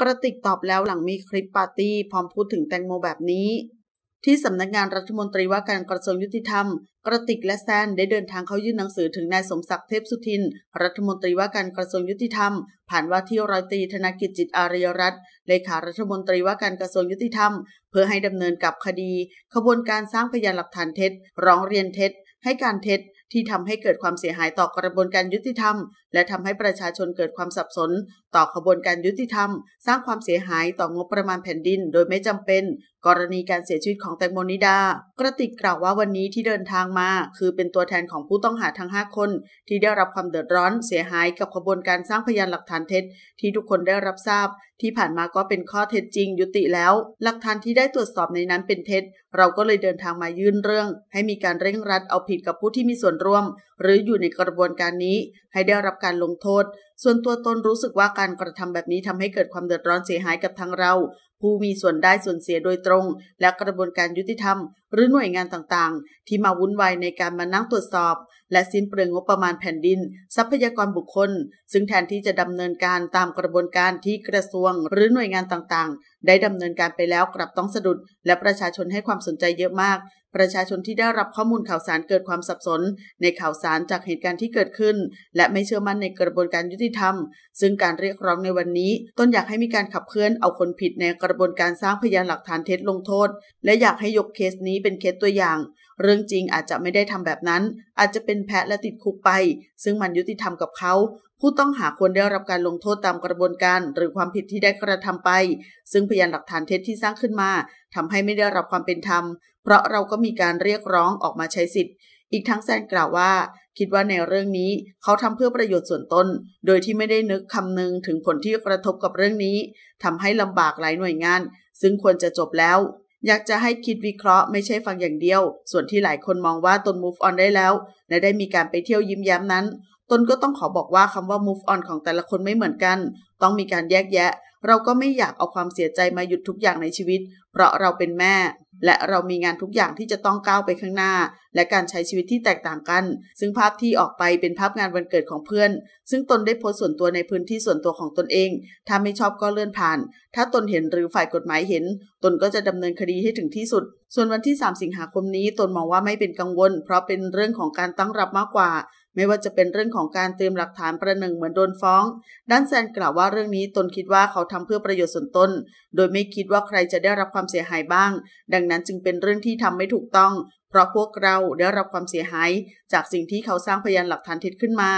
กระติกตอบแล้วหลังมีคลิปปาร์ตี้พร้อมพูดถึงแตงโมแบบนี้ ที่สำนักงานรัฐมนตรีว่าการกระทรวงยุติธรรม กระติกและแซนได้เดินทางเข้ายื่นหนังสือถึงนายสมศักดิ์เทพสุทิน รัฐมนตรีว่าการกระทรวงยุติธรรม ผ่านว่าที่ร้อยตรีธนกิจจิตอารีรัตน์เลขารัฐมนตรีว่าการกระทรวงยุติธรรม เพื่อให้ดำเนินกับคดี ขบวนการสร้างพยานหลักฐานเท็จร้องเรียนเท็จ ให้การเท็จที่ทำให้เกิดความเสียหายต่อกระบวนการยุติธรรม และทำให้ประชาชนเกิดความสับสนต่อกระบวนการยุติธรรม สร้างความเสียหายต่องบประมาณแผ่นดิน โดยไม่จำเป็น กรณีการเสียชีวิตของแตงโมนิดากระติกกล่าวว่าวันนี้ที่เดินทางมาคือเป็นตัวแทนของผู้ต้องหาทั้ง5คน ที่ได้รับความเดือดร้อนเสียหายกับกระบวนการสร้างพยานหลักฐานเท็จที่ทุกคนได้รับทราบที่ผ่านมาก็เป็นข้อเท็จจริงยุติแล้ว หลักฐานที่ได้ตรวจสอบในนั้นเป็นเท็จ เราก็เลยเดินทางมายื่นเรื่อง ให้มีการเร่งรัดเอาผิดกับผู้ที่มีส่วนร่วม หรืออยู่ในกระบวนการนี้ ให้ได้รับการลงโทษส่วนตัวตนรู้สึกว่าการกระทำแบบนี้ทำให้เกิดความเดือดร้อนเสียหายกับทางเรา ผู้มีส่วนได้ส่วนเสียโดยตรง และกระบวนการยุติธรรม หรือหน่วยงานต่างๆ ที่มาวุ่นวายในการมานั่งตรวจสอบ และสิ้นเปลืองงบประมาณแผ่นดิน ทรัพยากรบุคคล ซึ่งแทนที่จะดำเนินการตามกระบวนการที่กระทรวง หรือหน่วยงานต่างๆ ได้ดำเนินการไปแล้วกลับต้องสะดุด และประชาชนให้ความสนใจเยอะมากประชาชนที่ได้รับข้อมูลข่าวสารเกิดความสับสนในข่าวสารจากเหตุการณ์ที่เกิดขึ้นและไม่เชื่อมั่นในกระบวนการยุติธรรมซึ่งการเรียกร้องในวันนี้ต้นอยากให้มีการขับเคลื่อนเอาคนผิดในกระบวนการสร้างพยานหลักฐานเท็จลงโทษและอยากให้ยกเคสนี้เป็นเคสตัวอย่างเรื่องจริงอาจจะไม่ได้ทำแบบนั้น อาจจะเป็นแพะและติดคุกไป ซึ่งมันยุติธรรมกับเขา ผู้ต้องหาควรได้รับการลงโทษตามกระบวนการ หรือความผิดที่ได้กระทำไป ซึ่งพยานหลักฐานเท็จที่สร้างขึ้นมาทำให้ไม่ได้รับความเป็นธรรมเพราะเราก็มีการเรียกร้องออกมาใช้สิทธิ์ อีกทั้งแซนกล่าวว่า คิดว่าในเรื่องนี้เขาทำเพื่อประโยชน์ส่วนตนโดยที่ไม่ได้นึกคำนึงถึงผลที่กระทบกับเรื่องนี้ทำให้ลำบากหลายหน่วยงาน ซึ่งควรจะจบแล้วอยากจะให้คิดวิเคราะห์ไม่ใช่ฟังอย่างเดียว ส่วนที่หลายคนมองว่าตน move on ได้แล้วและได้มีการไปเที่ยวยิ้มแย้มนั้น ตนก็ต้องขอบอกว่าคำว่า move on ของแต่ละคนไม่เหมือนกัน ต้องมีการแยกแยะ เราก็ไม่อยากเอาความเสียใจมาหยุดทุกอย่างในชีวิต เพราะเราเป็นแม่และเรามีงานทุกอย่างที่จะต้องก้าวไปข้างหน้า และการใช้ชีวิตที่แตกต่างกัน ซึ่งภาพที่ออกไปเป็นภาพงานวันเกิดของเพื่อน ซึ่งตนได้โพสต์ส่วนตัวในพื้นที่ส่วนตัวของตนเอง ถ้าไม่ชอบก็เลื่อนผ่าน ถ้าตนเห็นหรือฝ่ายกฎหมายเห็น ตนก็จะดำเนินคดีให้ถึงที่สุดส่วนวันที่ 3 สิงหาคมนี้ตนมองว่าไม่เป็นกังวล เพราะเป็นเรื่องของการตั้งรับมากกว่า ไม่ว่าจะเป็นเรื่องของการเตรียมหลักฐานประหนึ่งเหมือนโดนฟ้อง ด้านแซนกล่าวว่าเรื่องนี้ตนคิดว่าเขาทำเพื่อประโยชน์ส่วนตน โดยไม่คิดว่าใครจะได้รับความเสียหายบ้าง ดังนั้นจึงเป็นเรื่องที่ทำไม่ถูกต้อง เพราะพวกเราได้รับความเสียหาย จากสิ่งที่เขาสร้างพยานหลักฐานเท็จขึ้นมา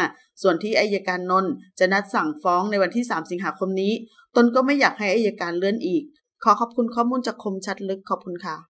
ส่วนที่อายการนนท์จะนัดสั่งฟ้องในวันที่ 3 สิงหาคมนี้ ตนก็ไม่อยากให้อายการเลื่อนอีก ขอขอบคุณข้อมูลจากคมชัดลึก ขอบคุณค่ะ